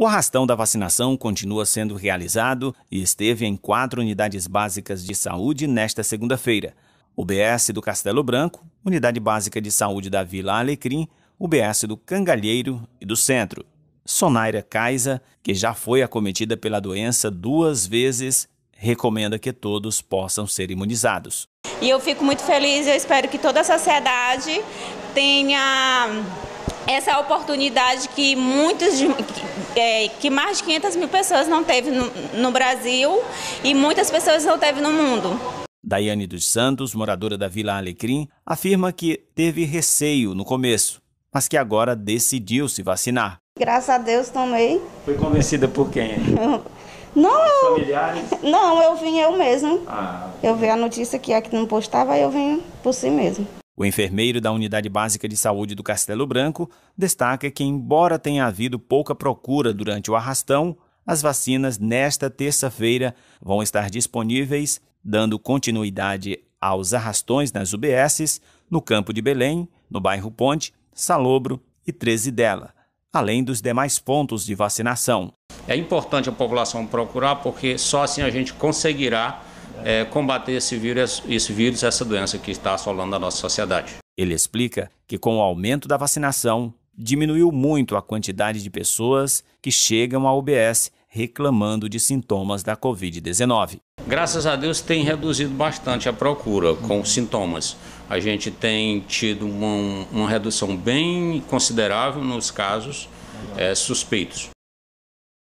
O arrastão da vacinação continua sendo realizado e esteve em quatro unidades básicas de saúde nesta segunda-feira: UBS do Castelo Branco, Unidade Básica de Saúde da Vila Alecrim, UBS do Cangalheiro e do Centro. Sonaira Kaisa, que já foi acometida pela doença duas vezes, recomenda que todos possam ser imunizados. E eu fico muito feliz, eu espero que toda a sociedade tenha essa oportunidade que muitas, é, que mais de 500 mil pessoas não teve no, no Brasil e muitas pessoas não teve no mundo. Daiane dos Santos, moradora da Vila Alecrim, afirma que teve receio no começo, mas que agora decidiu se vacinar. Graças a Deus tomei. Foi convencida por quem? Não, eu, familiares? Não, eu vim eu mesmo. Ah. Eu vi a notícia que aqui não postava e eu vim por si mesmo. O enfermeiro da Unidade Básica de Saúde do Castelo Branco destaca que, embora tenha havido pouca procura durante o arrastão, as vacinas nesta terça-feira vão estar disponíveis, dando continuidade aos arrastões nas UBSs, no Campo de Belém, no bairro Ponte, Salobro e 13 dela, além dos demais pontos de vacinação. É importante a população procurar porque só assim a gente conseguirá é, combater esse vírus, esse vírus, essa doença que está assolando a nossa sociedade. Ele explica que com o aumento da vacinação, diminuiu muito a quantidade de pessoas que chegam à UBS reclamando de sintomas da Covid-19. Graças a Deus tem reduzido bastante a procura com sintomas. A gente tem tido uma, uma redução bem considerável nos casos é, suspeitos.